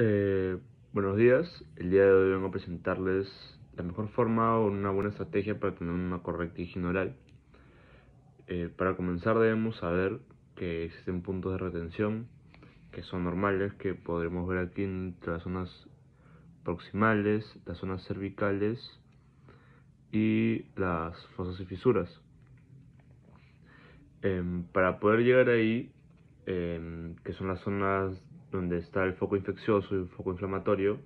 Eh, buenos días, el día de hoy vengo a presentarles la mejor forma o una buena estrategia para tener una correcta higiene oral. Eh, para comenzar debemos saber que existen puntos de retención que son normales, que podremos ver aquí entre las zonas proximales, las zonas cervicales y las fosas y fisuras. Em, para poder llegar ahí, em, que son las zonas donde está el foco infeccioso y el foco inflamatorio,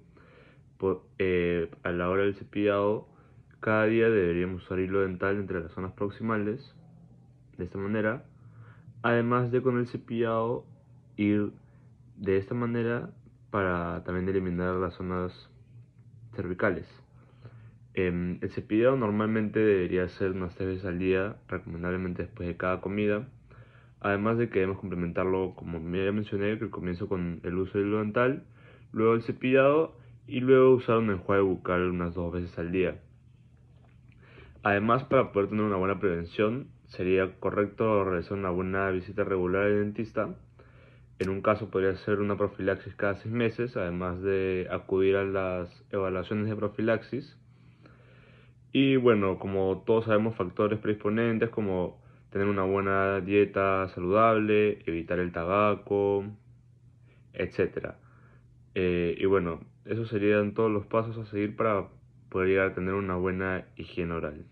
eh, a la hora del cepillado, cada día deberíamos usar hilo dental entre las zonas proximales, de esta manera, además de con el cepillado ir de esta manera para también eliminar las zonas cervicales. Em, el cepillado normalmente debería ser unas tres veces al día, recomendablemente después de cada comida además de que debemos complementarlo, como ya mencioné, que comienzo con el uso del dental, luego el cepillado y luego usar un enjuague bucal unas dos veces al día. Además, para poder tener una buena prevención, sería correcto realizar una buena visita regular al dentista. En un caso podría ser una profilaxis cada seis meses, además de acudir a las evaluaciones de profilaxis. Y bueno, como todos sabemos, factores predisponentes como tener una buena dieta saludable, evitar el tabaco, etc. Eh, y bueno, esos serían todos los pasos a seguir para poder llegar a tener una buena higiene oral.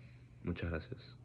Muchas gracias.